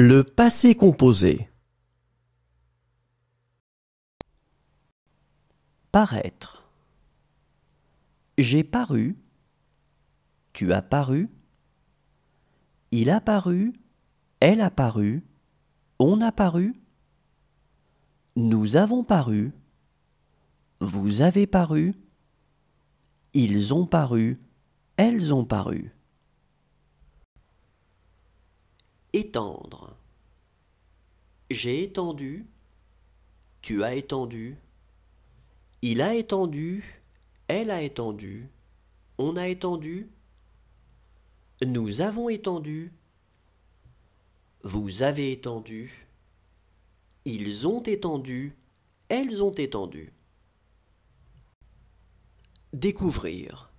Le passé composé Paraître J'ai paru, tu as paru, il a paru, elle a paru, on a paru, nous avons paru, vous avez paru, ils ont paru, elles ont paru. Étendre. J'ai étendu, tu as étendu, il a étendu, elle a étendu, on a étendu, nous avons étendu, vous avez étendu, ils ont étendu, elles ont étendu. Découvrir.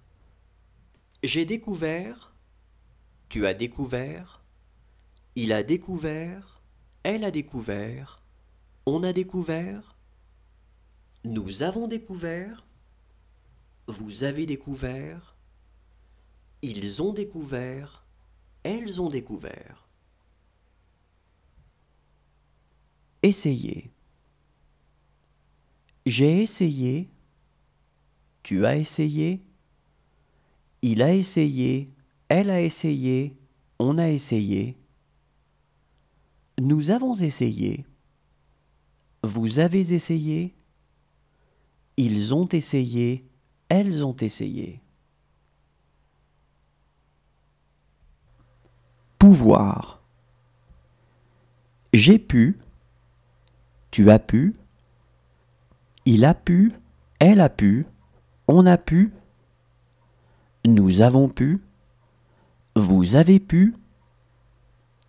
J'ai découvert, tu as découvert, il a découvert, elle a découvert, on a découvert, nous avons découvert, vous avez découvert, ils ont découvert, elles ont découvert. Essayez. J'ai essayé, tu as essayé, il a essayé, elle a essayé, on a essayé. Nous avons essayé. Vous avez essayé. Ils ont essayé. Elles ont essayé. Pouvoir. J'ai pu. Tu as pu. Il a pu. Elle a pu. On a pu. Nous avons pu. Vous avez pu.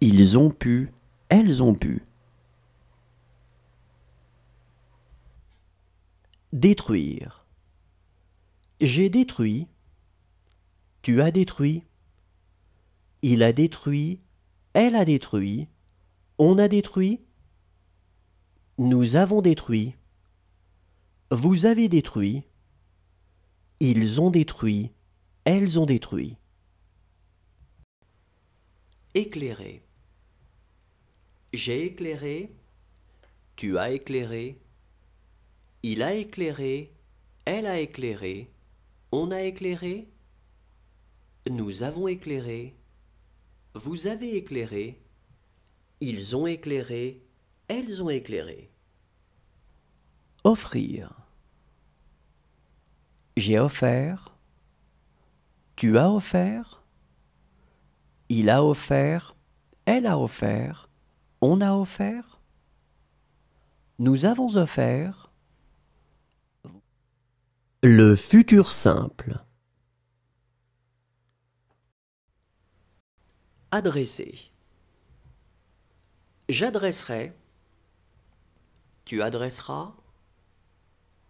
Ils ont pu elles ont pu détruire. J'ai détruit, tu as détruit, il a détruit, elle a détruit, on a détruit, nous avons détruit, vous avez détruit, ils ont détruit, elles ont détruit. Éclairer. J'ai éclairé, tu as éclairé, il a éclairé, elle a éclairé, on a éclairé, nous avons éclairé, vous avez éclairé, ils ont éclairé, elles ont éclairé. Offrir. J'ai offert, tu as offert, il a offert, elle a offert, on a offert. Nous avons offert. Le futur simple. Adresser. J'adresserai. Tu adresseras.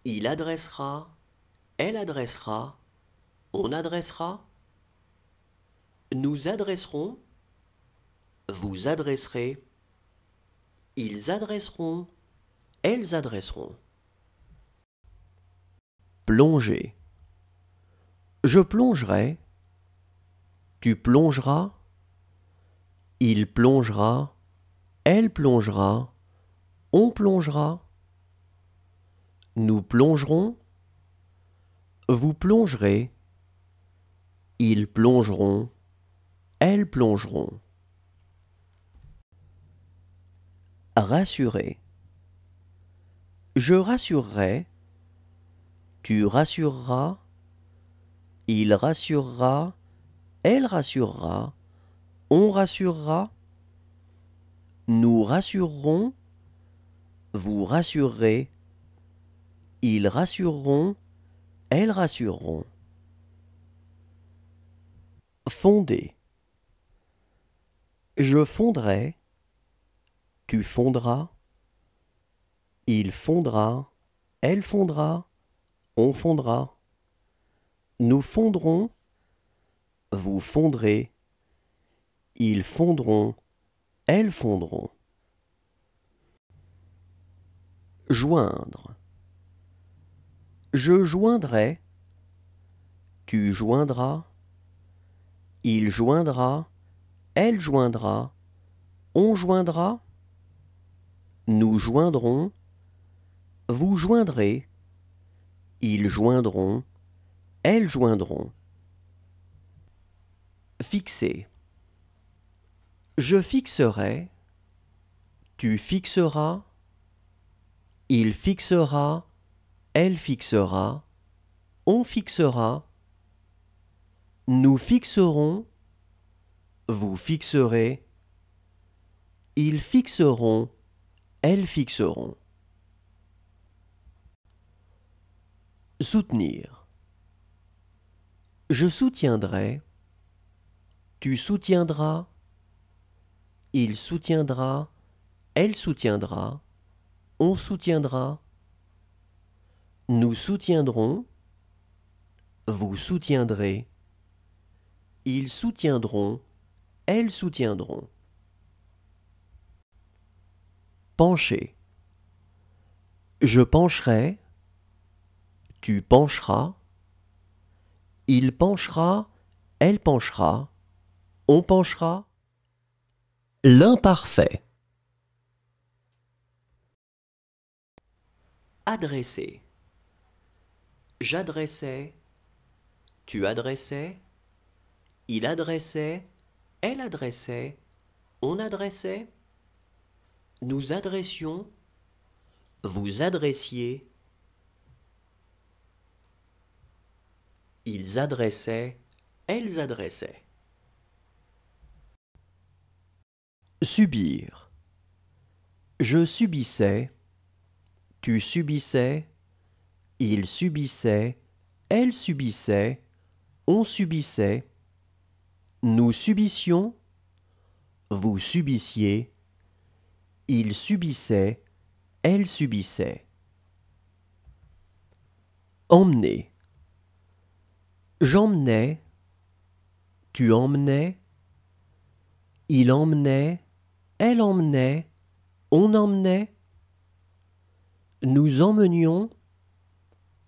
Il adressera. Elle adressera. On adressera. Nous adresserons. Vous adresserez. Ils adresseront. Elles adresseront. Plonger. Je plongerai. Tu plongeras. Il plongera. Elle plongera. On plongera. Nous plongerons. Vous plongerez. Ils plongeront. Elles plongeront. Rassurer. Je rassurerai. Tu rassureras. Il rassurera. Elle rassurera. On rassurera. Nous rassurerons. Vous rassurerez. Ils rassureront. Elles rassureront. Fonder. Je fonderai. Tu fondras, il fondra, elle fondra, on fondra. Nous fondrons, vous fondrez, ils fondront, elles fondront. Joindre. Je joindrai, tu joindras, il joindra, elle joindra, on joindra. Nous joindrons, vous joindrez, ils joindront, elles joindront. Fixer. Je fixerai, tu fixeras, il fixera, elle fixera, on fixera, nous fixerons, vous fixerez, ils fixeront, elles fixeront. Soutenir. Je soutiendrai. Tu soutiendras. Il soutiendra. Elle soutiendra. On soutiendra. Nous soutiendrons. Vous soutiendrez. Ils soutiendront. Elles soutiendront. pencher. Je pencherai, tu pencheras, il penchera, elle penchera, on penchera. L'imparfait. Adresser. J'adressais, tu adressais, il adressait, elle adressait, on adressait nous adressions, vous adressiez, ils adressaient, elles adressaient. Subir. Je subissais, tu subissais, ils subissaient, elle subissait, on subissait, nous subissions, vous subissiez, il subissait, elle subissait. Emmener. J'emmenais, tu emmenais, il emmenait, elle emmenait, on emmenait. Nous emmenions,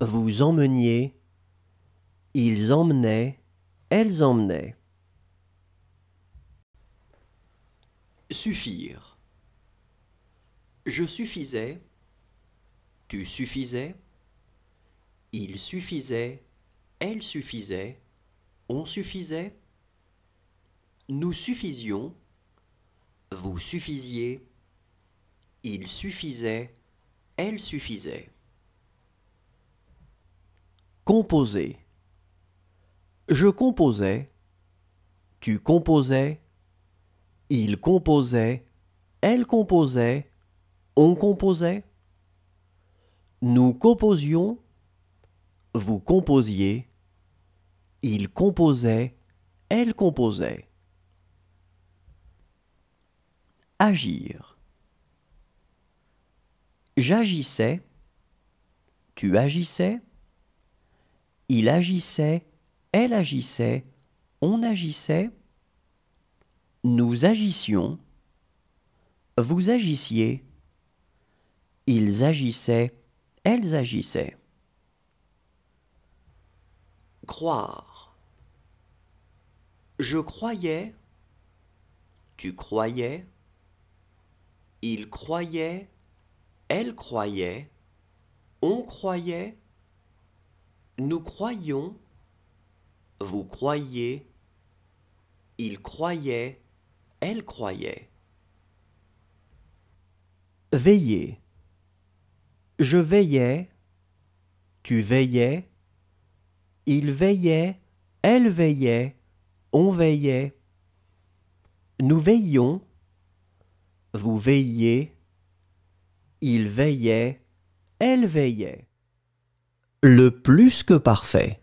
vous emmeniez, ils emmenaient, elles emmenaient. Suffire. Je suffisais, tu suffisais, il suffisait, elle suffisait, on suffisait, nous suffisions, vous suffisiez, il suffisait, elle suffisait. Composer. Je composais, tu composais, il composait, elle composait, on composait, nous composions, vous composiez, il composait, elle composait. Agir. J'agissais, tu agissais, il agissait, elle agissait, on agissait, nous agissions, vous agissiez, ils agissaient, elles agissaient. Croire. Je croyais, tu croyais, il croyait, elle croyait, on croyait, nous croyions, vous croyez, il croyait, elle croyait. Veillez. Je veillais, tu veillais, il veillait, elle veillait, on veillait. Nous veillions, vous veilliez, il veillait, elle veillait. Le plus que parfait.